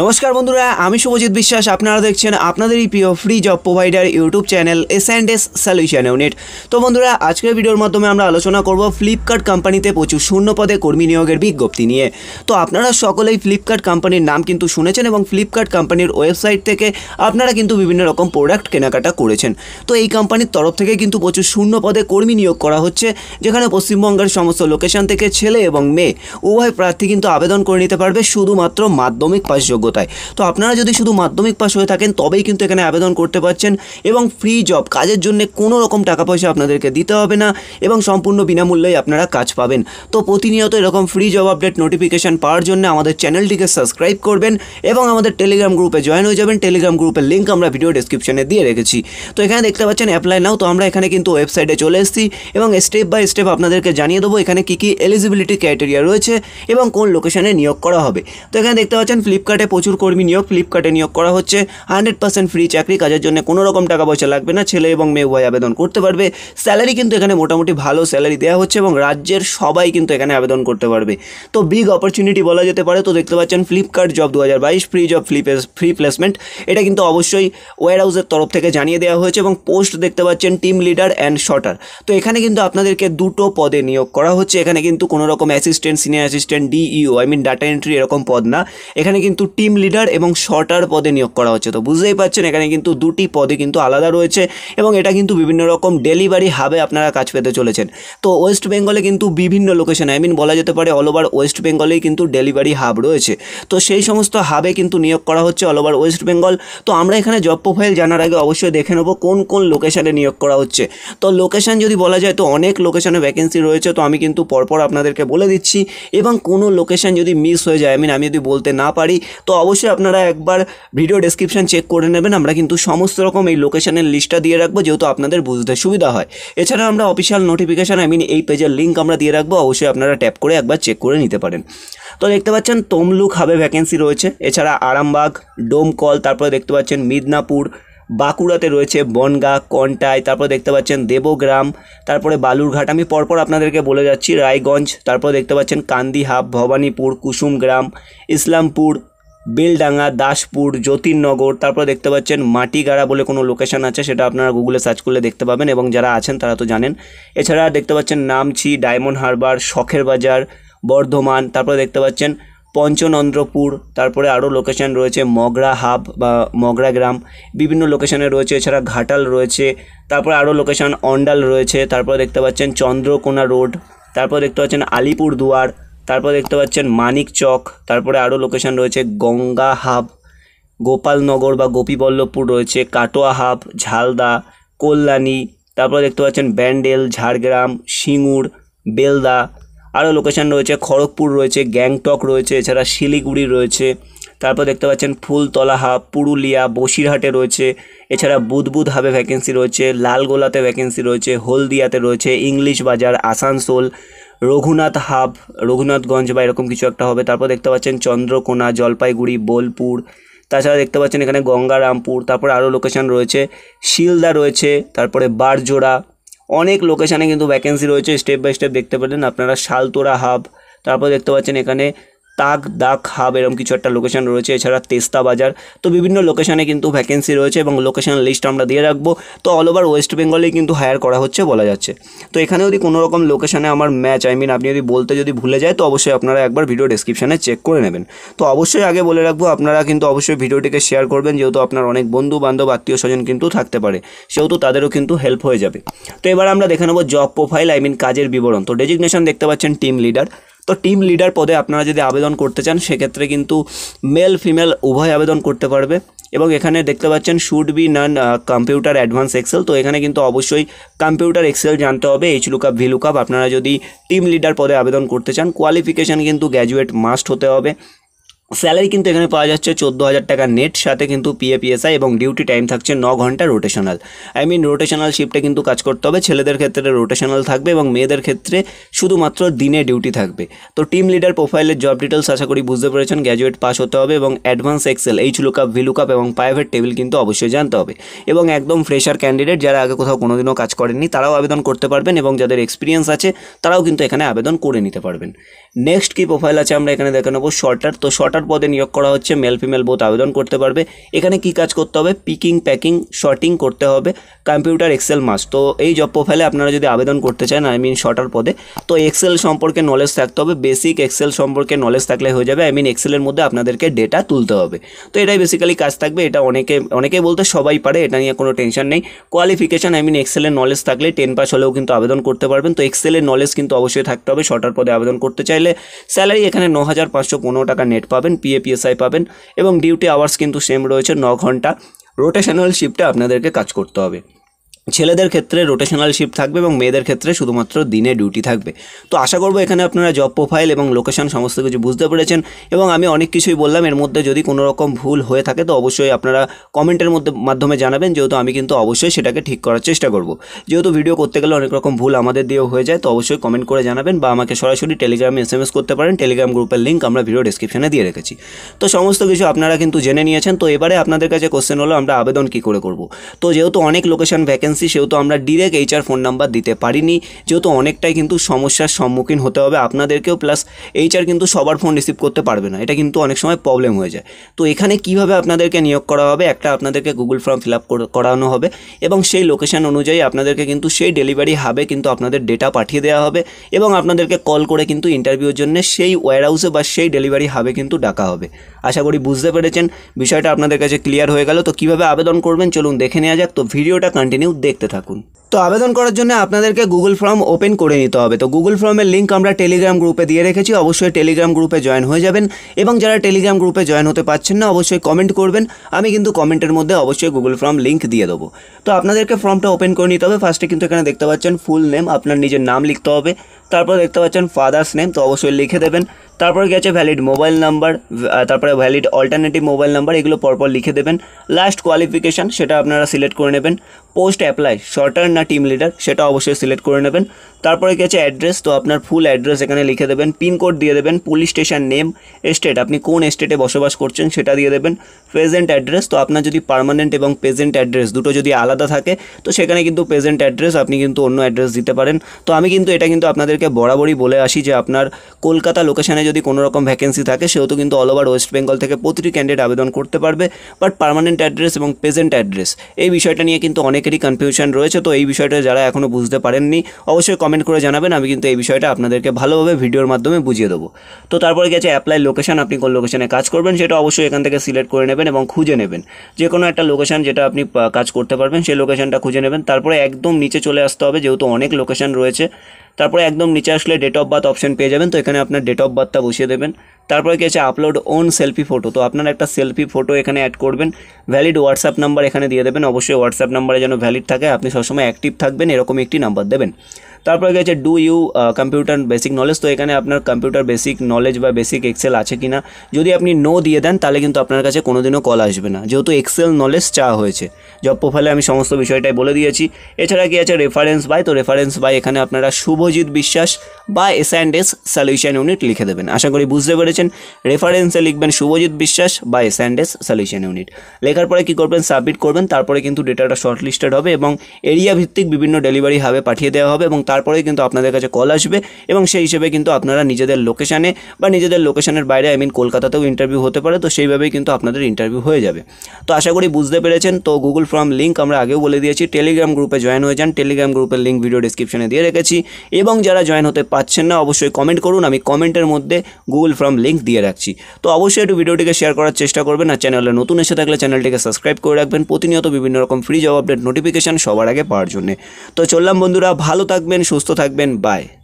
নমস্কার বন্ধুরা আমি শুভজিৎ বিশ্বাস আপনারা দেখছেন আপনাদেরই প্রিয় free job provider YouTube channel S and S solution unit তো বন্ধুরা আজকের ভিডিওর মাধ্যমে আমরা আলোচনা করব ফ্লিপকার্ট কোম্পানিতে প্রচুর শূন্য পদে কর্মী নিয়োগের বিজ্ঞপ্তি নিয়ে তো আপনারা সকলেই ফ্লিপকার্ট কোম্পানির নাম কিন্তু শুনেছেন এবং ফ্লিপকার্ট কোম্পানির ওয়েবসাইট থেকে আপনারা কিন্তু বিভিন্ন রকম প্রোডাক্ট কেনাকাটা করেছেন তো এই কোম্পানির তরফ থেকে কিন্তু প্রচুর শূন্য পদে কর্মী নিয়োগ করা হচ্ছে যেখানে পশ্চিমবঙ্গের সমস্ত লোকেশন থেকে ছেলে এবং মেয়ে উভয় প্রার্থী কিন্তু আবেদন করে নিতে পারবে শুধুমাত্র মাধ্যমিক পাশযোগ্য যোগ্যতায় তো আপনারা যদি শুধু মাধ্যমিক পাশ হয়ে থাকেন তবেই কিন্তু এখানে আবেদন করতে পারছেন এবং ফ্রি জব কাজের জন্য কোনো রকম টাকা পয়সা আপনাদেরকে দিতে হবে না এবং সম্পূর্ণ বিনামূল্যেই আপনারা কাজ পাবেন তো প্রতিনিয়ত এরকম ফ্রি জব আপডেট নোটিফিকেশান পাওয়ার জন্য আমাদের চ্যানেলটিকে সাবস্ক্রাইব করবেন এবং আমাদের টেলিগ্রাম গ্রুপে জয়েন হয়ে যাবেন টেলিগ্রাম গ্রুপের লিঙ্ক আমরা ভিডিও ডেসক্রিপশনে দিয়ে রেখেছি তো এখানে দেখতে পাচ্ছেন অ্যাপ্লাই নাও তো আমরা এখানে কিন্তু ওয়েবসাইটে চলে এসেছি এবং স্টেপ বাই স্টেপ আপনাদেরকে জানিয়ে দেবো এখানে কী কী এলিজিবিলিটি ক্রাইটেরিয়া রয়েছে এবং কোন লোকেশানে নিয়োগ করা হবে তো এখানে দেখতে পাচ্ছেন ফ্লিপকার্টে প্রচুর কর্মী নিয়োগ ফ্লিপকার্টে নিয়োগ করা হচ্ছে হান্ড্রেড পার্সেন্ট ফ্রি চাকরি কাজের জন্য কোনো রকম টাকা পয়সা লাগবে না ছেলে এবং মেয়ে উভয় আবেদন করতে পারবে স্যালারি কিন্তু এখানে মোটামুটি ভালো স্যালারি দেওয়া হচ্ছে এবং রাজ্যের সবাই কিন্তু এখানে আবেদন করতে পারবে তো বিগ অপরচুনিটি বলা যেতে পারে তো দেখতে পাচ্ছেন ফ্লিপকার্ট জব দু হাজার বাইশ ফ্রি জব ফ্লিপ ফ্রি প্লেসমেন্ট এটা কিন্তু অবশ্যই ওয়ার হাউসের তরফ থেকে জানিয়ে দেওয়া হয়েছে এবং পোস্ট দেখতে পাচ্ছেন টিম লিডার অ্যান্ড শটার তো এখানে কিন্তু আপনাদেরকে দুটো পদে নিয়োগ করা হচ্ছে এখানে কিন্তু কোনো রকম assistant senior assistant DEO I mean data entry এরকম পদ না এখানে কিন্তু টিম লিডার এবং শর্টার পদে নিয়োগ করা হচ্ছে তো বুঝতেই পারছেন এখানে কিন্তু দুটি পদে কিন্তু আলাদা রয়েছে এবং এটা কিন্তু বিভিন্ন রকম ডেলিভারি হাবে আপনারা কাজ পেতে চলেছেন তো ওয়েস্ট বেঙ্গলে কিন্তু বিভিন্ন লোকেশন আই মিন বলা যেতে পারে অল ওভার ওয়েস্ট বেঙ্গলেই কিন্তু ডেলিভারি হাব রয়েছে তো সেই সমস্ত হাবে কিন্তু নিয়োগ করা হচ্ছে অল ওভার ওয়েস্ট বেঙ্গল তো আমরা এখানে জব প্রোফাইল জানার আগে অবশ্যই দেখে নেবো কোন কোন লোকেশানে নিয়োগ করা হচ্ছে তো লোকেশান যদি বলা যায় তো অনেক লোকেশানে ভ্যাকেন্সি রয়েছে তো আমি কিন্তু পরপর আপনাদেরকে বলে দিচ্ছি এবং কোনো লোকেশান যদি মিস হয়ে যায় আই মিন আমি যদি বলতে না পারি তো অবশ্যই আপনারা একবার ভিডিও ডেসক্রিপশান চেক করে নেবেন আমরা কিন্তু সমস্ত রকম এই লোকেশানের লিস্টটা দিয়ে রাখবো যেহেতু আপনাদের বুঝতে সুবিধা হয় এছাড়া আমরা অফিসিয়াল নোটিফিকেশান আই মিন এই পেজের লিঙ্ক আমরা দিয়ে রাখবো অবশ্যই আপনারা ট্যাপ করে একবার চেক করে নিতে পারেন তো দেখতে পাচ্ছেন তমলুক হাবে ভ্যাকেন্সি রয়েছে এছাড়া আরামবাগ ডোমকল তারপরে দেখতে পাচ্ছেন মিদনাপুর বাঁকুড়াতে রয়েছে বনগা কন্টাই তারপর দেখতে পাচ্ছেন দেবগ্রাম তারপরে বালুরঘাট আমি পরপর আপনাদেরকে বলে যাচ্ছি রায়গঞ্জ তারপর দেখতে পাচ্ছেন কান্দিহাব ভবানীপুর কুসুমগ্রাম ইসলামপুর বেলডাঙ্গা দাসপুর যতীননগর তারপর দেখতে পাচ্ছেন মাটিগাড়া বলে কোনো লোকেশান আছে সেটা আপনারা গুগলে সার্চ করলে দেখতে পাবেন এবং যারা আছেন তারা তো জানেন এছাড়া দেখতে পাচ্ছেন নামছি ডায়মন্ড হারবার শখের বাজার বর্ধমান তারপরে দেখতে পাচ্ছেন পঞ্চনন্দ্রপুর তারপরে আরও লোকেশান রয়েছে মগরা হাব বা মগরা গ্রাম বিভিন্ন লোকেশানে রয়েছে এছাড়া ঘাটাল রয়েছে তারপরে আরও লোকেশান অন্ডাল রয়েছে তারপর দেখতে পাচ্ছেন চন্দ্রকোনা রোড তারপর দেখতে পাচ্ছেন আলিপুর দুয়ার তারপর দেখতে পাচ্ছেন মানিক চক তারপরে আরও লোকেশন রয়েছে গঙ্গা হাব গোপালনগর বা গোপীবল্লভপুর রয়েছে কাটোয়া হাব ঝালদা কল্যাণী তারপরে দেখতে পাচ্ছেন ব্যান্ডেল ঝাড়গ্রাম সিঙ্গুর বেলদা আরও লোকেশান রয়েছে খড়গপুর রয়েছে গ্যাংটক রয়েছে এছাড়া শিলিগুড়ি রয়েছে তারপর দেখতে পাচ্ছেন ফুলতলা হাব পুরুলিয়া বসিরহাটে রয়েছে এছাড়া বুধবুধ হাবে ভ্যাকেন্সি রয়েছে লালগোলাতে ভ্যাকেন্সি রয়েছে হলদিয়াতে রয়েছে ইংলিশ বাজার আসানসোল রঘুনাথ হাব রঘুনাথগঞ্জ বা এরকম কিছু একটা হবে তারপর দেখতে পাচ্ছেন চন্দ্রকোনা জলপাইগুড়ি বোলপুর তাছাড়া দেখতে পাচ্ছেন এখানে গঙ্গারামপুর তারপর আরও লোকেশান রয়েছে শিলদা রয়েছে তারপরে বারজোড়া অনেক লোকেশানে কিন্তু ভ্যাকেন্সি রয়েছে স্টেপ বাই স্টেপ দেখতে পারেন আপনারা শালতোড়া হাব তারপর দেখতে পাচ্ছেন এখানে তাক দাক হাব এরকম কিছু একটা লোকেশান রয়েছে এছাড়া তেস্তা বাজার তো বিভিন্ন লোকেশানে কিন্তু ভ্যাকেন্সি রয়েছে এবং লোকেশান লিস্ট আমরা দিয়ে রাখবো তো অল ওভার ওয়েস্ট বেঙ্গলেই কিন্তু হায়ার করা হচ্ছে বলা যাচ্ছে তো এখানে যদি কোনো রকম লোকেশানে আমার ম্যাচ আই মিন আপনি যদি বলতে যদি ভুলে যায় তো অবশ্যই আপনারা একবার ভিডিও ডিসক্রিপশানে চেক করে নেবেন তো অবশ্যই আগে বলে রাখবো আপনারা কিন্তু অবশ্যই ভিডিওটিকে শেয়ার করবেন যেহেতু আপনার অনেক বন্ধু বান্ধব আত্মীয় স্বজন কিন্তু থাকতে পারে সেহেতু তাদেরও কিন্তু হেল্প হয়ে যাবে তো এবার আমরা দেখে নেবো জব প্রোফাইল আই মিন কাজের বিবরণ তো ডেজিগনেশন দেখতে পাচ্ছেন টিম লিডার তো টিম লিডার পদে আপনারা যদি আবেদন করতে চান সেক্ষেত্রে কিন্তু মেল ফিমেল উভয় আবেদন করতে পারবে এবং এখানে দেখতে পাচ্ছেন should be none computer advance Excel তো এখানে কিন্তু অবশ্যই কম্পিউটার এক্সেল জানতে হবে এইচ লুকআপ ভি লুকআপ আপনারা যদি টিম লিডার পদে আবেদন করতে চান কোয়ালিফিকেশান কিন্তু গ্র্যাজুয়েট মাস্ট হতে হবে স্যালারি কিন্তু এখানে পাওয়া যাচ্ছে চোদ্দো হাজার টাকা নেট সাথে কিন্তু পিএপিএসআই এবং ডিউটি টাইম থাকছে ন ঘন্টা রোটেশনাল আই মিন রোটেশনাল শিফটে কিন্তু কাজ করতে হবে ছেলেদের ক্ষেত্রে রোটেশনাল থাকবে এবং মেয়েদের ক্ষেত্রে শুধুমাত্র দিনে ডিউটি থাকবে তো টিম লিডার প্রোফাইলের জব ডিটেলস আশা করি বুঝতে পেরেছেন গ্র্যাজুয়েট পাস হতে হবে এবং advance Excel H lookup V lookup এবং প্রাইভেট টেবিল কিন্তু অবশ্যই জানতে হবে এবং একদম ফ্রেশার ক্যান্ডিডেট যারা আগে কোথাও কোনোদিনও কাজ করেননি তারাও আবেদন করতে পারবেন এবং যাদের এক্সপিরিয়েন্স আছে তারাও কিন্তু এখানে আবেদন করে নিতে পারবেন নেক্সট কী প্রোফাইল আছে আমরা এখানে দেখে নেবো শর্টার তো শর্টার কোয়ার্টার পদে নিয়োগ করা হচ্ছে মেল ফিমেল বোথ আবেদন করতে পারবে এখানে কি কাজ করতে হবে পিকিং প্যাকিং শর্টিং করতে হবে কম্পিউটার এক্সেল মাস তো এই জব প্রোফাইলে আপনারা যদি আবেদন করতে চান আই মিন শর্টার পদে তো এক্সেল সম্পর্কে নলেজ থাকতে হবে বেসিক এক্সেল সম্পর্কে নলেজ থাকলে হয়ে যাবে আই মিন এক্সেলের মধ্যে আপনাদেরকে ডেটা তুলতে হবে তো এটাই বেসিক্যালি কাজ থাকবে এটা অনেকে অনেকেই বলতে সবাই পারে এটা নিয়ে কোনো টেনশন নেই কোয়ালিফিকেশান আই মিন এক্সেলের নলেজ থাকলে টেন পাস হলেও কিন্তু আবেদন করতে পারবেন তো এক্সেলের নলেজ কিন্তু অবশ্যই থাকতে হবে শর্টার পদে আবেদন করতে চাইলে স্যালারি এখানে ন হাজার পাঁচশো পনেরো টাকা নেট পাবে পাবেন পিএপিএসআই পাবেন এবং ডিউটি আওয়ার্স কিন্তু সেম রয়েছে ন ঘন্টা রোটেশনাল শিফটে আপনাদেরকে কাজ করতে হবে ছেলেদের ক্ষেত্রে রোটেশনাল শিফট থাকবে এবং মেয়েদের ক্ষেত্রে শুধুমাত্র দিনে ডিউটি থাকবে তো আশা করবো এখানে আপনারা জব প্রোফাইল এবং লোকেশন সমস্ত কিছু বুঝতে পেরেছেন এবং আমি অনেক কিছুই বললাম এর মধ্যে যদি কোনো রকম ভুল হয়ে থাকে তো অবশ্যই আপনারা কমেন্টের মধ্যে মাধ্যমে জানাবেন যেহেতু আমি কিন্তু অবশ্যই সেটাকে ঠিক করার চেষ্টা করব যেহেতু ভিডিও করতে গেলে অনেক রকম ভুল আমাদের দিয়েও হয়ে যায় তো অবশ্যই কমেন্ট করে জানাবেন বা আমাকে সরাসরি টেলিগ্রামে এস এম এস করতে পারেন টেলিগ্রাম গ্রুপের লিঙ্ক আমরা ভিডিও ডিসক্রিপশনে দিয়ে রেখেছি তো সমস্ত কিছু আপনারা কিন্তু জেনে নিয়েছেন তো এবারে আপনাদের কাছে কোশ্চেন হলো আমরা আবেদন কী করে করব তো যেহেতু অনেক লোকেশন ভ্যাকেন্সি ভ্যাকেন্সি সেহেতু আমরা ডিরেক্ট এইচআর ফোন নাম্বার দিতে পারিনি যেহেতু অনেকটাই কিন্তু সমস্যার সম্মুখীন হতে হবে আপনাদেরকেও প্লাস এইচআর কিন্তু সবার ফোন রিসিভ করতে পারবে না এটা কিন্তু অনেক সময় প্রবলেম হয়ে যায় তো এখানে কিভাবে আপনাদেরকে নিয়োগ করা হবে একটা আপনাদেরকে গুগল ফর্ম ফিল আপ করানো হবে এবং সেই লোকেশান অনুযায়ী আপনাদেরকে কিন্তু সেই ডেলিভারি হাবে কিন্তু আপনাদের ডেটা পাঠিয়ে দেওয়া হবে এবং আপনাদেরকে কল করে কিন্তু ইন্টারভিউর জন্য সেই ওয়ার হাউসে বা সেই ডেলিভারি হাবে কিন্তু ডাকা হবে আশা করি বুঝতে পেরেছেন বিষয়টা আপনাদের কাছে ক্লিয়ার হয়ে গেল তো কীভাবে আবেদন করবেন চলুন দেখে নেওয়া যাক তো ভিডিওটা কন্টিনিউ দেখতে থাকুন তো আবেদন করার জন্য আপনাদেরকে গুগল ফর্ম ওপেন করে নিতে হবে তো গুগল ফর্মের লিঙ্ক আমরা টেলিগ্রাম গ্রুপে দিয়ে রেখেছি অবশ্যই টেলিগ্রাম গ্রুপে জয়েন হয়ে যাবেন এবং যারা টেলিগ্রাম গ্রুপে জয়েন হতে পারছেন না অবশ্যই কমেন্ট করবেন আমি কিন্তু কমেন্টের মধ্যে অবশ্যই গুগল ফর্ম লিঙ্ক দিয়ে দেবো তো আপনাদেরকে ফর্মটা ওপেন করে নিতে হবে ফার্স্টে কিন্তু এখানে দেখতে পাচ্ছেন ফুল নেম আপনার নিজের নাম লিখতে হবে তারপর দেখতে পাচ্ছেন ফাদার্স নেম তো অবশ্যই লিখে দেবেন তারপর গেছে ভ্যালিড মোবাইল নাম্বার তারপরে ভ্যালিড অল্টারনেটিভ মোবাইল নাম্বার এগুলো পরপর লিখে দেবেন লাস্ট কোয়ালিফিকেশান সেটা আপনারা সিলেক্ট করে নেবেন পোস্ট অ্যাপ্লাই শর্টার না টিম লিডার সেটা অবশ্যই সিলেক্ট করে নেবেন তারপরে গেছে অ্যাড্রেস তো আপনার ফুল অ্যাড্রেস এখানে লিখে দেবেন পিনকোড দিয়ে দেবেন পুলিশ স্টেশন নেম স্টেট আপনি কোন স্টেটে বসবাস করছেন সেটা দিয়ে দেবেন প্রেজেন্ট অ্যাড্রেস তো আপনার যদি পারমানেন্ট এবং প্রেজেন্ট অ্যাড্রেস দুটো যদি আলাদা থাকে তো সেখানে কিন্তু প্রেজেন্ট অ্যাড্রেস আপনি কিন্তু অন্য অ্যাড্রেস দিতে পারেন তো আমি কিন্তু এটা কিন্তু আপনাদেরকে বরাবরই বলে আসি যে আপনার কলকাতা লোকেশানে যদি কোনো রকম ভ্যাকেন্সি থাকে সেহেতু কিন্তু অল ওভার ওয়েস্ট বেঙ্গল থেকে প্রতিটি ক্যান্ডিডেট আবেদন করতে পারবে বাট পারমানেন্ট অ্যাড্রেস এবং প্রেজেন্ট অ্যাড্রেস এই বিষয়টা নিয়ে কিন্তু অনেকেরই কনফিউশন রয়েছে তো এই বিষয়টা যারা এখনও বুঝতে পারেননি অবশ্যই কমেন্ট করে জানাবেন আমি কিন্তু এই বিষয়টা আপনাদেরকে ভালোভাবে ভিডিওর মাধ্যমে বুঝিয়ে দেবো তো তারপরে গেছে অ্যাপ্লাই লোকেশান আপনি কোন লোকেশানে কাজ করবেন সেটা অবশ্যই এখান থেকে সিলেক্ট করে নেবেন এবং খুঁজে নেবেন যে কোনো একটা লোকেশান যেটা আপনি কাজ করতে পারবেন সেই লোকেশানটা খুঁজে নেবেন তারপরে একদম নিচে চলে আসতে হবে যেহেতু অনেক লোকেশান রয়েছে তারপরে একদম নিচে আসলে ডেট অফ বার্থ অপশন পেয়ে যাবেন তো এখানে আপনার ডেট অফ বার্থটা বসিয়ে দেবেন তারপরে কি আছে আপলোড ওন সেলফি ফটো তো আপনার একটা সেলফি ফটো এখানে অ্যাড করবেন ভ্যালিড হোয়াটসঅ্যাপ নাম্বার এখানে দিয়ে দেবেন অবশ্যই হোয়াটসঅ্যাপ নাম্বারে যেন ভ্যালিড থাকে আপনি সবসময় অ্যাক্টিভ থাকবেন এরকম একটি নাম্বার দেবেন তারপরে গেছে do you computer basic knowledge তো এখানে আপনার কম্পিউটার বেসিক নলেজ বা বেসিক এক্সেল আছে কি না যদি আপনি নো দিয়ে দেন তাহলে কিন্তু আপনার কাছে কোনোদিনও কল আসবে না যেহেতু এক্সেল নলেজ চা হয়েছে জব প্রোফাইলে আমি সমস্ত বিষয়টাই বলে দিয়েছি এছাড়া কি আছে রেফারেন্স বাই তো রেফারেন্স বাই এখানে আপনারা শুভজিৎ বিশ্বাস বা S and S solution unit লিখে দেবেন আশা করি বুঝতে পেরেছেন রেফারেন্সে লিখবেন শুভজিৎ বিশ্বাস বা S and S solution unit লেখার পরে কী করবেন সাবমিট করবেন তারপরে কিন্তু ডেটাটা শর্টলিস্টেড হবে এবং এরিয়া ভিত্তিক বিভিন্ন ডেলিভারি হাবে পাঠিয়ে দেওয়া হবে এবং তার তারপরেই কিন্তু আপনাদের কাছে কল আসবে এবং সেই হিসেবে কিন্তু আপনারা নিজেদের লোকেশানে বা নিজেদের লোকেশানের বাইরে আই মিন কলকাতাতেও ইন্টারভিউ হতে পারে তো সেইভাবেই কিন্তু আপনাদের ইন্টারভিউ হয়ে যাবে তো আশা করি বুঝতে পেরেছেন তো গুগল ফর্ম লিঙ্ক আমরা আগেও বলে দিয়েছি টেলিগ্রাম গ্রুপে জয়েন হয়ে যান টেলিগ্রাম গ্রুপের লিঙ্ক ভিডিও ডিসক্রিপশনে দিয়ে রেখেছি এবং যারা জয়েন হতে পারছেন না অবশ্যই কমেন্ট করুন আমি কমেন্টের মধ্যে গুগল ফর্ম লিঙ্ক দিয়ে রাখছি তো অবশ্যই একটু ভিডিওটিকে শেয়ার করার চেষ্টা করবেন আর চ্যানেলে নতুন এসে থাকলে চ্যানেলটিকে সাবস্ক্রাইব করে রাখবেন প্রতিনিয়ত বিভিন্ন রকম ফ্রি জব আপডেট নোটিফিকেশান সবার আগে পাওয়ার জন্য তো চললাম বন্ধুরা ভালো থাকবেন সুস্থ থাকবেন বাই